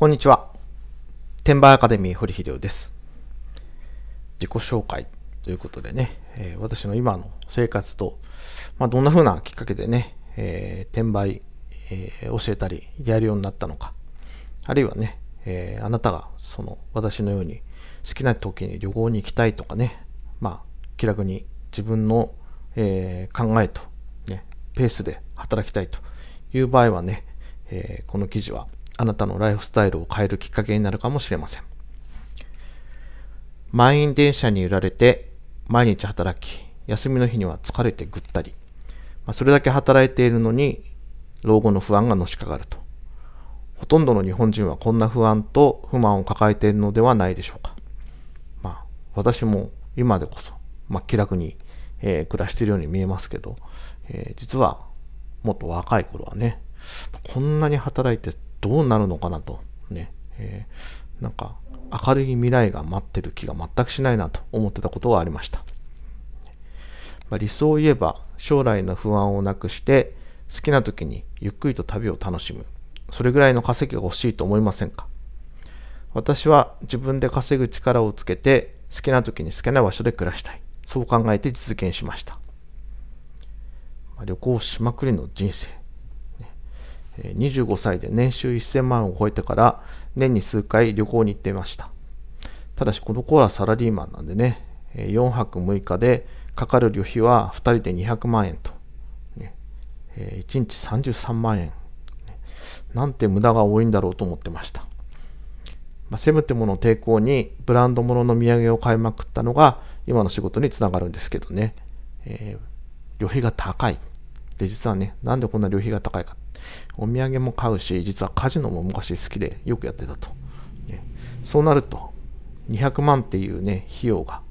こんにちは。転売アカデミー堀秀夫です。自己紹介ということでね、えー、私の今の生活と、まあ、どんな風なきっかけでね、えー、転売、えー、教えたりやるようになったのか、あるいはね、えー、あなたがその私のように好きな時に旅行に行きたいとかね、まあ、気楽に自分の、え考えと、ね、ペースで働きたいという場合はね、えこの記事はあなたのライフスタイルを変えるきっかけになるかもしれません。満員電車に揺られて毎日働き、休みの日には疲れてぐったり、まあ、それだけ働いているのに老後の不安がのしかかると。ほとんどの日本人はこんな不安と不満を抱えているのではないでしょうか。まあ、私も今でこそ、まあ、気楽に、えー、暮らしているように見えますけど、えー、実はもっと若い頃はね、こんなに働いてどうなるのかなと、ね、えー、なんか明るい未来が待ってる気が全くしないなと思ってたことがありました。まあ、理想を言えば将来の不安をなくして好きな時にゆっくりと旅を楽しむ。それぐらいの稼ぎが欲しいと思いませんか私は自分で稼ぐ力をつけて好きな時に好きな場所で暮らしたい。そう考えて実現しました。まあ、旅行しまくりの人生。25歳で年収1000万を超えてから年に数回旅行に行っていました。ただしこの頃はサラリーマンなんでね、4泊6日でかかる旅費は2人で200万円と、1日33万円、なんて無駄が多いんだろうと思ってました。まあ、セムてもの抵抗にブランド物の土産を買いまくったのが今の仕事につながるんですけどね、えー、旅費が高い。で、実はね、なんでこんな旅費が高いかお土産も買うし、実はカジノも昔好きでよくやってたと。ね、そうなると、200万っていうね、費用が、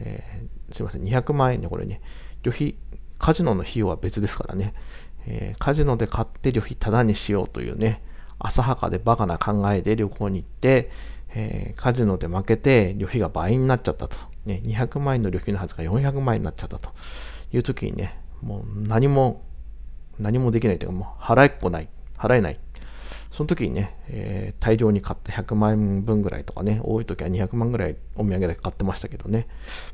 えー、すいません、200万円ね、これね、旅費、カジノの費用は別ですからね、えー、カジノで買って旅費タダにしようというね、浅はかでバカな考えで旅行に行って、えー、カジノで負けて旅費が倍になっちゃったと。ね、200万円の旅費のはずが400万円になっちゃったという時にね、もう何も何もできないというか、もう払えっこない、払えない。その時にね、えー、大量に買った100万円分ぐらいとかね、多い時は200万ぐらいお土産で買ってましたけどね、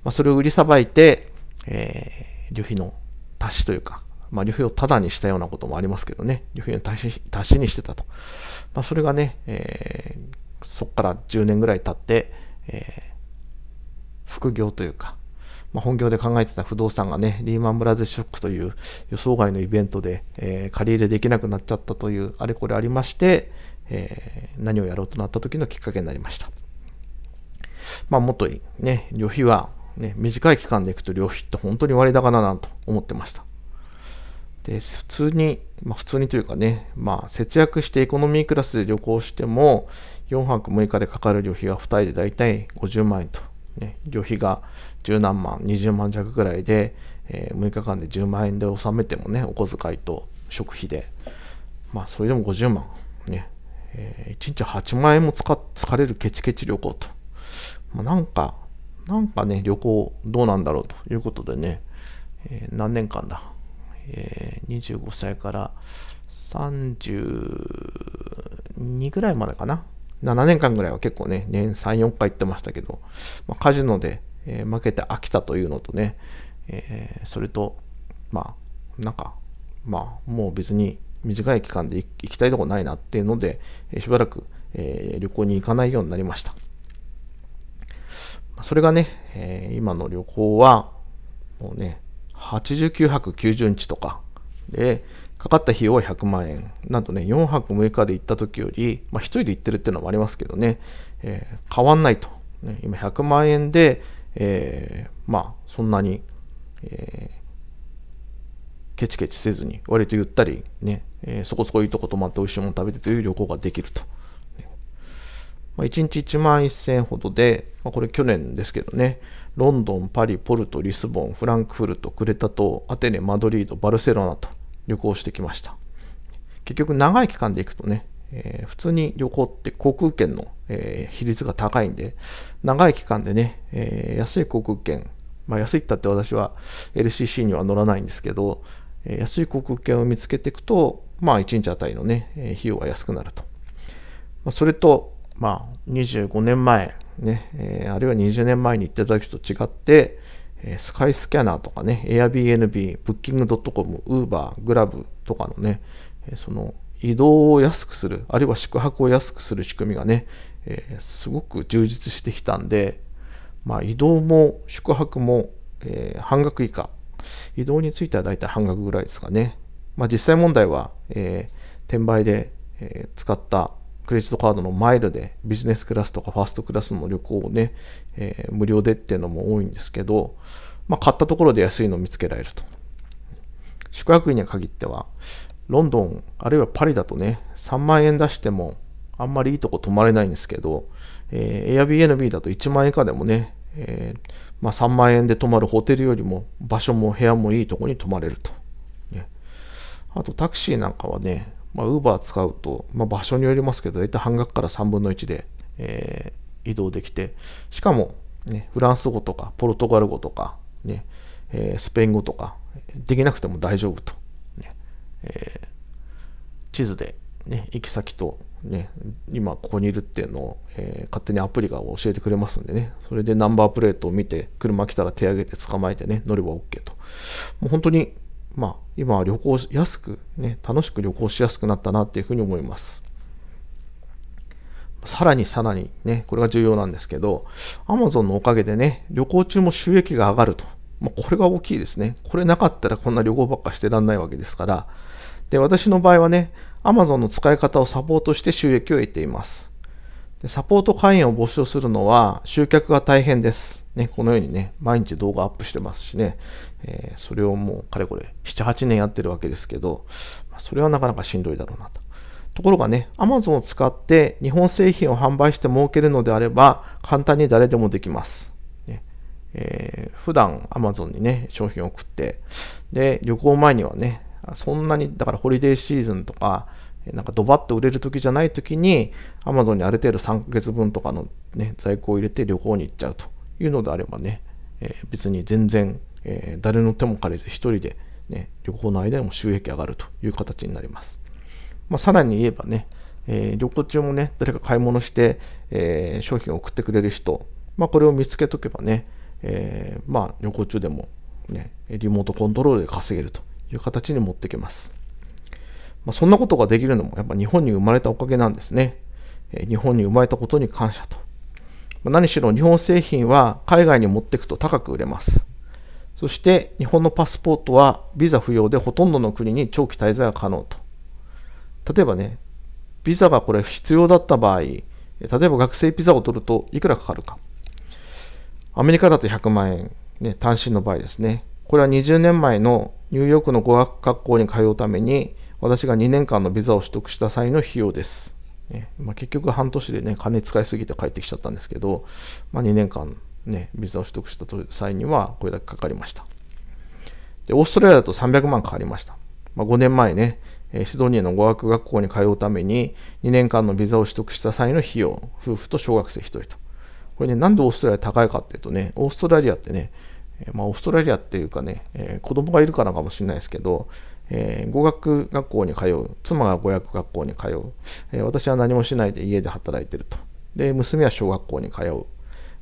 まあ、それを売りさばいて、えー、旅費の足しというか、まあ、旅費をタダにしたようなこともありますけどね、旅費の足し足しにしてたと。まあ、それがね、えー、そっから10年ぐらい経って、えー、副業というか、まあ、本業で考えてた不動産がね、リーマンブラザーショックという予想外のイベントで、えー、借り入れできなくなっちゃったという、あれこれありまして、えー、何をやろうとなった時のきっかけになりました。まあ、もっとね、旅費は、ね、短い期間でいくと旅費って本当に割高だなと思ってました。で普通に、まあ、普通にというかね、まあ、節約してエコノミークラスで旅行しても4泊6日でかかる旅費は2人でだいたい50万円と、ね、旅費が十何万、20万弱ぐらいで、えー、6日間で10万円で納めてもね、お小遣いと食費で、まあ、それでも50万、ね、えー、1日8万円も使疲れるケチケチ旅行と、まあ、なんか、なんかね、旅行どうなんだろうということでね、えー、何年間だ、えー、25歳から32ぐらいまでかな、7年間ぐらいは結構ね、年3、4回行ってましたけど、まあ、カジノでえー、負けて飽きたというのとね、えー、それと、まあ、なんか、まあ、もう別に短い期間で行きたいとこないなっていうので、えしばらく、え旅行に行かないようになりました。それがね、え今の旅行は、もうね、89泊90日とかで、かかった費用は100万円。なんとね、4泊6日で行った時より、まあ、1人で行ってるっていうのもありますけどね、えー、変わんないと。ね、今100万円で、えー、まあそんなに、えー、ケチケチせずに割とゆったりね、えー、そこそこいいとこ泊まって美味しいもの食べてという旅行ができると。まあ、1日1万1000ほどで、まあ、これ去年ですけどね、ロンドン、パリ、ポルト、リスボン、フランクフルト、クレタ島、アテネ、マドリード、バルセロナと旅行してきました。結局長い期間で行くとね、えー、普通に旅行って航空券の、えー、比率が高いんで、長い期間でね、えー、安い航空券、まあ、安いったって私は LCC には乗らないんですけど、え安い航空券を見つけていくと、まあ、1日あたりのね、え費用が安くなると。まあ、それと、まあ、25年前、ね、えあるいは20年前に行ってた時と違って、えスカイスキャナーとかね、Airbnb、Booking.com、Uber、Grab とかのね、えその移動を安くする、あるいは宿泊を安くする仕組みがね、えー、すごく充実してきたんで、まあ、移動も宿泊も、えー、半額以下、移動については大体半額ぐらいですかね。まあ、実際問題は、えー、転売で、え使ったクレジットカードのマイルでビジネスクラスとかファーストクラスの旅行をね、え無料でっていうのも多いんですけど、まあ、買ったところで安いのを見つけられると。宿泊費に限っては、ロンドン、あるいはパリだとね、3万円出しても、あんまりいいとこ泊まれないんですけど、えー、Airbnb だと1万円以下でもね、えー、まあ、3万円で泊まるホテルよりも場所も部屋もいいとこに泊まれると。ね、あとタクシーなんかはね、まあ、Uber 使うと、まあ、場所によりますけど、大体半額から3分の1で、えー、移動できて、しかも、ね、フランス語とかポルトガル語とか、ねえー、スペイン語とかできなくても大丈夫と。えー、地図で、ね、行き先と、ね、今ここにいるっていうのを、えー、勝手にアプリが教えてくれますんでね、それでナンバープレートを見て、車来たら手上げて捕まえてね、乗れば OK と。もう本当に、まあ、今は旅行しやすく、ね、楽しく旅行しやすくなったなっていうふうに思います。さらにさらにね、これが重要なんですけど、Amazon のおかげでね、旅行中も収益が上がると。まあ、これが大きいですね。これなかったらこんな旅行ばっかしてらんないわけですから、で、私の場合はね、Amazon の使い方をサポートして収益を得ています。でサポート会員を募集するのは集客が大変です。ね、このようにね、毎日動画アップしてますしね、えー、それをもうかれこれ7、8年やってるわけですけど、それはなかなかしんどいだろうなと。ところがね、Amazon を使って日本製品を販売して儲けるのであれば、簡単に誰でもできます。ねえー、普段 Amazon にね、商品を送って、で、旅行前にはね、そんなに、だからホリデーシーズンとか、なんかドバッと売れる時じゃない時に、アマゾンにある程度3ヶ月分とかの、ね、在庫を入れて旅行に行っちゃうというのであればね、えー、別に全然、えー、誰の手も借りず1人で、ね、旅行の間でも収益上がるという形になります。まあ、さらに言えばね、えー、旅行中もね、誰か買い物して、え商品を送ってくれる人、まあ、これを見つけとけばね、えまあ、旅行中でも、ね、リモートコントロールで稼げるという形に持ってきます。まあ、そんなことができるのもやっぱ日本に生まれたおかげなんですね。え日本に生まれたことに感謝と。まあ、何しろ日本製品は海外に持っていくと高く売れます。そして日本のパスポートはビザ不要でほとんどの国に長期滞在が可能と。例えばね、ビザがこれ必要だった場合、例えば学生ビザを取るといくらかかるか。アメリカだと100万円、ね、単身の場合ですね。これは20年前のニューヨークの語学学校に通うために私が2年間のビザを取得した際の費用です。ねまあ、結局半年でね、金使いすぎて帰ってきちゃったんですけど、まあ、2年間ね、ビザを取得した際にはこれだけかかりました。で、オーストラリアだと300万かかりました。まあ、5年前ね、シドニーの語学学校に通うために2年間のビザを取得した際の費用、夫婦と小学生1人と。これね、なんでオーストラリア高いかっていうとね、オーストラリアってね、まあ、オーストラリアっていうかね、えー、子供がいるからかもしれないですけど、えー、語学学校に通う、妻が語学学校に通う、えー、私は何もしないで家で働いてると。で、娘は小学校に通う。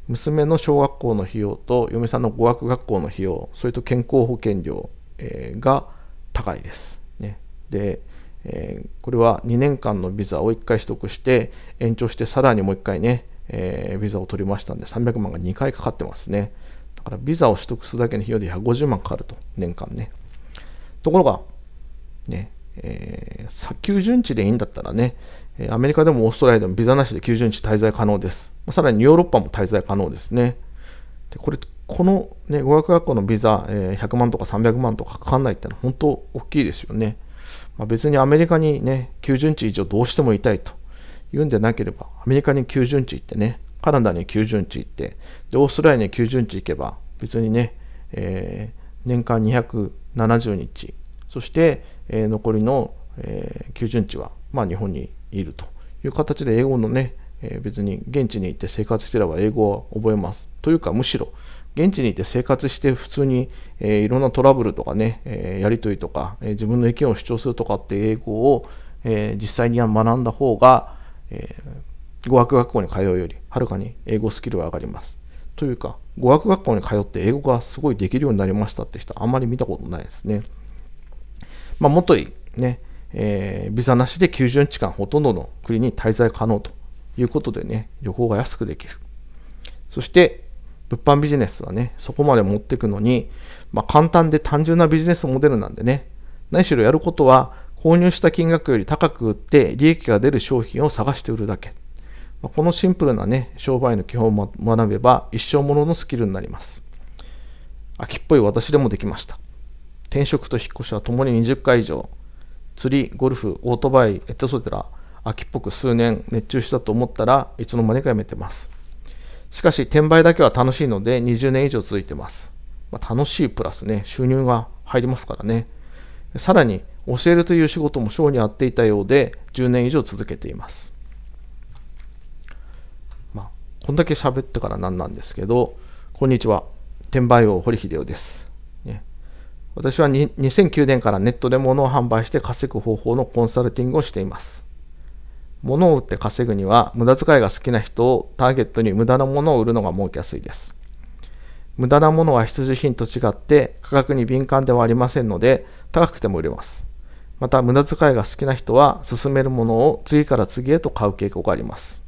娘の小学校の費用と、嫁さんの語学学校の費用、それと健康保険料、えが高いです。ね、で、えこれは2年間のビザを1回取得して、延長してさらにもう1回ね、えビザを取りましたんで、300万が2回かかってますね。からビザを取得するだけの費用で150万かかると、年間ね。ところが、ね、えー、砂丘地でいいんだったらね、アメリカでもオーストラリアでもビザなしで90日滞在可能です。さらにヨーロッパも滞在可能ですね。でこれ、この、ね、語学学校のビザ、え100万とか300万とかかかんないってのは本当大きいですよね。まあ、別にアメリカにね、90日以上どうしてもいたいというんでなければ、アメリカに90日行ってね、カナダに90日行って、で、オーストラリアに90日行けば、別にね、えー、年間270日、そして、えー、残りの、えー、90日は、まあ、日本にいるという形で英語のね、えー、別に現地に行って生活してれば英語は覚えます。というかむしろ現地に行って生活して普通に、えー、いろんなトラブルとかね、えー、やりとりとか、え自分の意見を主張するとかって英語を、え実際に学んだ方が、えー語学学校に通うより、はるかに英語スキルは上がります。というか、語学学校に通って英語がすごいできるようになりましたって人、あんまり見たことないですね。まあ、もっとね、えー、ビザなしで90日間ほとんどの国に滞在可能ということでね、旅行が安くできる。そして、物販ビジネスはね、そこまで持っていくのに、まあ、簡単で単純なビジネスモデルなんでね、何しろやることは購入した金額より高く売って利益が出る商品を探して売るだけ。このシンプルなね、商売の基本を学べば一生もののスキルになります。秋っぽい私でもできました。転職と引っ越しは共に20回以上、釣り、ゴルフ、オートバイ、エットソテラ、秋っぽく数年熱中したと思ったらいつの間にかやめてます。しかし、転売だけは楽しいので20年以上続いてます。まあ、楽しいプラスね、収入が入りますからね。さらに、教えるという仕事も賞に合っていたようで10年以上続けています。こんだけ喋ってから何なんですけど、こんにちは。転売王堀秀夫です。ね、私は2009年からネットで物を販売して稼ぐ方法のコンサルティングをしています。物を売って稼ぐには、無駄遣いが好きな人をターゲットに無駄なものを売るのが儲けやすいです。無駄なものは必需品と違って価格に敏感ではありませんので、高くても売れます。また、無駄遣いが好きな人は、勧めるものを次から次へと買う傾向があります。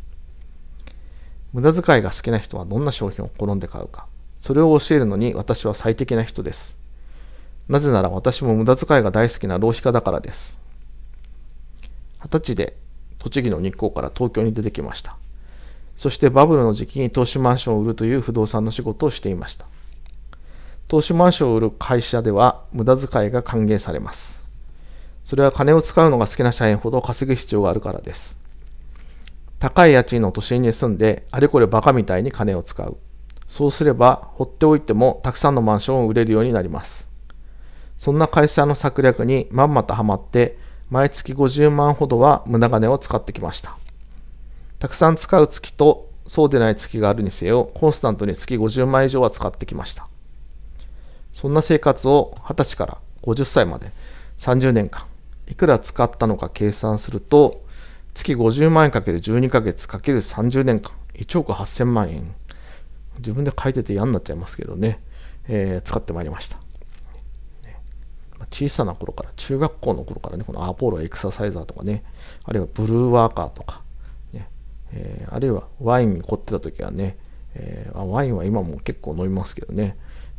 無駄遣いが好きな人はどんな商品を好んで買うか。それを教えるのに私は最適な人です。なぜなら私も無駄遣いが大好きな浪費家だからです。二十歳で栃木の日光から東京に出てきました。そしてバブルの時期に投資マンションを売るという不動産の仕事をしていました。投資マンションを売る会社では無駄遣いが歓迎されます。それは金を使うのが好きな社員ほど稼ぐ必要があるからです。高い家賃の都心に住んで、あれこれバカみたいに金を使う。そうすれば、放っておいてもたくさんのマンションを売れるようになります。そんな会社の策略にまんまとハマって、毎月50万ほどは無駄金を使ってきました。たくさん使う月とそうでない月があるにせよ、コンスタントに月50万以上は使ってきました。そんな生活を20歳から50歳まで30年間、いくら使ったのか計算すると、月50万円かける12ヶ月かける30年間、1億8000万円。自分で書いてて嫌になっちゃいますけどね、えー、使ってまいりました。小さな頃から、中学校の頃からね、このアポロエクササイザーとかね、あるいはブルーワーカーとか、ねえー、あるいはワインに凝ってた時はね、えー、ワインは今も結構飲みますけどね、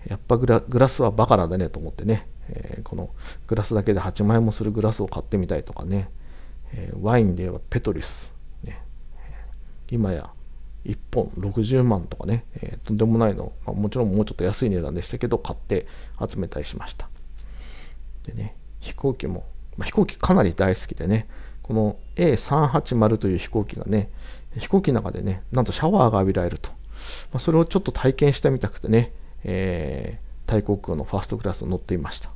やっぱグラスはバカラだねと思ってね、えー、このグラスだけで8万円もするグラスを買ってみたいとかね、えワインで言えばペトリス、ね、今や1本60万とかね、えー、とんでもないの、まあ、もちろんもうちょっと安い値段でしたけど買って集めたりしましたでね飛行機も、まあ、飛行機かなり大好きでねこの A380 という飛行機がね飛行機の中でねなんとシャワーが浴びられると、まあ、それをちょっと体験してみたくてね、えー、タイ航空のファーストクラスに乗っていました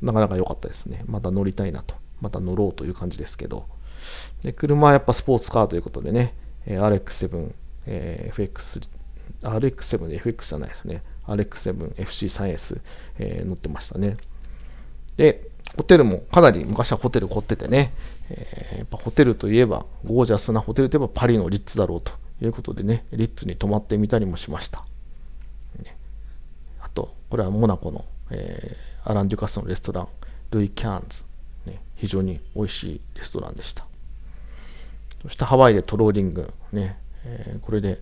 なかなか良かったですねまた乗りたいなとまた乗ろうという感じですけど。で、車はやっぱスポーツカーということでね、えー、RX7、えー、FX、RX7 で FX じゃないですね。RX7、FC3S、えー、乗ってましたね。で、ホテルもかなり昔はホテル凝っててね、えー、やっぱホテルといえば、ゴージャスなホテルといえばパリのリッツだろうということでね、リッツに泊まってみたりもしました。ね、あと、これはモナコの、えー、アラン・デュカスのレストラン、ルイ・キャンズね、非常に美味しいレストランでした。そしてハワイでトローリング、ね、えー、これで、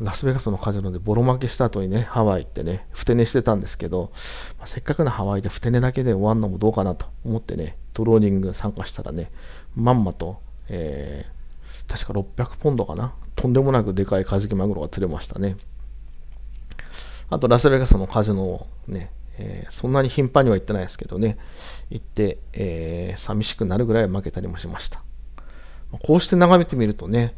ラスベガスのカジノでボロ負けした後にね、ハワイ行ってね、ふて寝してたんですけど、まあ、せっかくのハワイでふて寝だけで終わるのもどうかなと思ってね、トローリング参加したらね、まんまと、えー、確か600ポンドかな、とんでもなくでかいカジキマグロが釣れましたね。あと、ラスベガスのカジノをね、えー、そんなに頻繁には行ってないですけどね、行って、えー、寂しくなるぐらい負けたりもしました。こうして眺めてみるとね、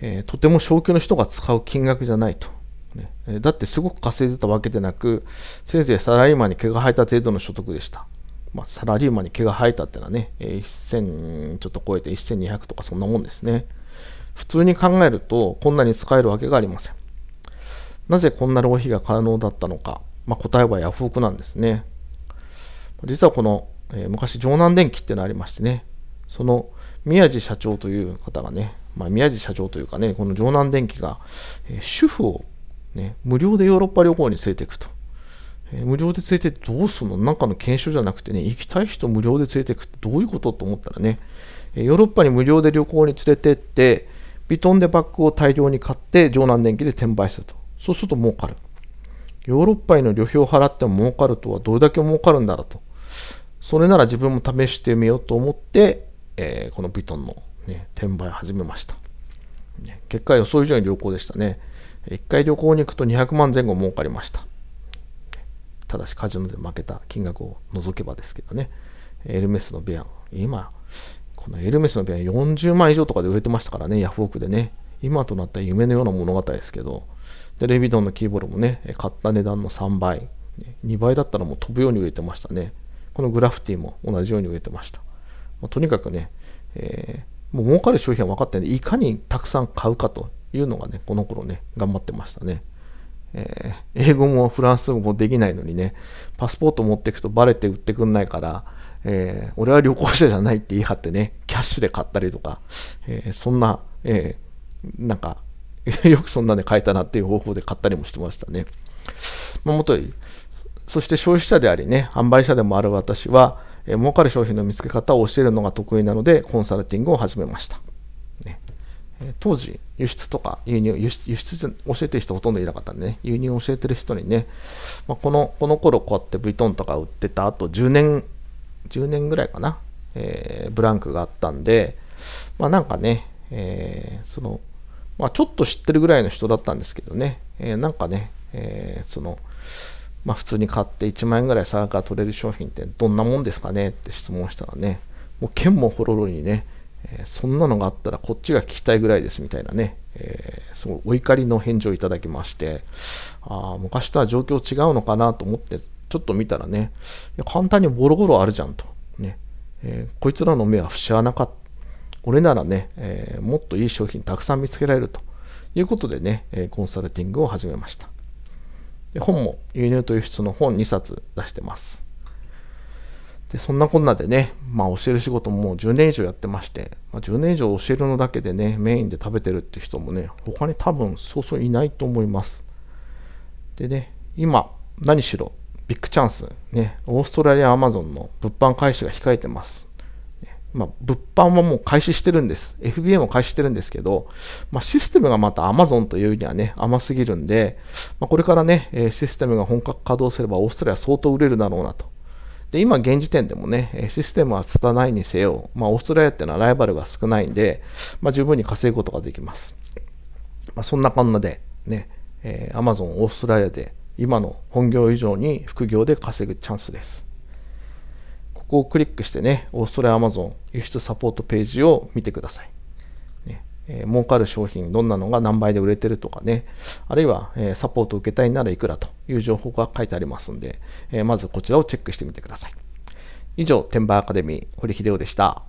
えー、とても小級の人が使う金額じゃないと。ね、だってすごく稼いでたわけでなく、せいぜいサラリーマンに毛が生えた程度の所得でした。まあ、サラリーマンに毛が生えたってのはね、1000ちょっと超えて1200とかそんなもんですね。普通に考えると、こんなに使えるわけがありません。なぜこんな浪費が可能だったのか。まあ、答えはヤフオクなんですね。実はこの、えー、昔城南電機ってのありましてね、その宮地社長という方がね、まあ、宮地社長というかね、この城南電機が、えー、主婦を、ね、無料でヨーロッパ旅行に連れていくと。えー、無料で連れてどうすんのなんかの研修じゃなくてね、行きたい人無料で連れていくってどういうことと思ったらね、ヨーロッパに無料で旅行に連れてって、ビトンでバッグを大量に買って、城南電機で転売すると。そうすると儲かる。ヨーロッパへの旅費を払っても儲かるとはどれだけ儲かるんだろうと。それなら自分も試してみようと思って、えー、このヴィトンの、ね、転売を始めました。結果予想以上に良好でしたね。一回旅行に行くと200万前後儲かりました。ただしカジノで負けた金額を除けばですけどね。エルメスのベアン。今、このエルメスのベアン40万以上とかで売れてましたからね、ヤフオクでね。今となった夢のような物語ですけど、で、レビドンのキーボードもね、買った値段の3倍、2倍だったらもう飛ぶように売れてましたね。このグラフィティも同じように売れてました。まあ、とにかくね、えー、もう儲かる商品は分かってんで、いかにたくさん買うかというのがね、この頃ね、頑張ってましたね。えー、英語もフランス語もできないのにね、パスポート持っていくとバレて売ってくんないから、えー、俺は旅行者じゃないって言い張ってね、キャッシュで買ったりとか、えー、そんな、えなんか、よくそんなで買えたなっていう方法で買ったりもしてましたね。まあ、もとい、そして消費者でありね、販売者でもある私は、えー、儲かる商品の見つけ方を教えるのが得意なので、コンサルティングを始めました。ねえー、当時、輸出とか輸入、輸出輸出教えてる人ほとんどいなかったんでね、輸入を教えてる人にね、まあ、このこの頃こうやってヴィトンとか売ってた後10年、10年ぐらいかな、えー、ブランクがあったんで、まあなんかね、えー、そのまあ、ちょっと知ってるぐらいの人だったんですけどね、えー、なんかね、えー、その、まあ、普通に買って1万円ぐらい差額が取れる商品ってどんなもんですかねって質問したらね、もう剣もほろろにね、えー、そんなのがあったらこっちが聞きたいぐらいですみたいなね、えー、すごいお怒りの返事をいただきまして、あ昔とは状況違うのかなと思って、ちょっと見たらね、簡単にボロボロあるじゃんと。ねえー、こいつらの目は節なかっ俺ならね、えー、もっといい商品たくさん見つけられるということでね、えコンサルティングを始めました。で本も輸入と輸出の本2冊出してます。で、そんなこんなでね、まあ教える仕事ももう10年以上やってまして、まあ、10年以上教えるのだけでね、メインで食べてるって人もね、他に多分そうそういないと思います。でね、今、何しろビッグチャンス、ね、オーストラリアアマゾンの物販開始が控えてます。まあ、物販はもう開始してるんです。FBA も開始してるんですけど、まあ、システムがまた Amazon というにはね、甘すぎるんで、まあ、これからね、システムが本格稼働すればオーストラリア相当売れるだろうなと。で、今現時点でもね、システムは拙いにせよ、まあ、オーストラリアっていうのはライバルが少ないんで、まあ、十分に稼ぐことができます。まあ、そんなこんなで、ね、え Amazon オーストラリアで今の本業以上に副業で稼ぐチャンスです。ここをクリックしてね、オーストラリア・アマゾン輸出サポートページを見てください。ねえー、儲かる商品、どんなのが何倍で売れてるとかね、あるいは、えー、サポートを受けたいならいくらという情報が書いてありますんで、えー、まずこちらをチェックしてみてください。以上、テンバーアカデミー、堀秀夫でした。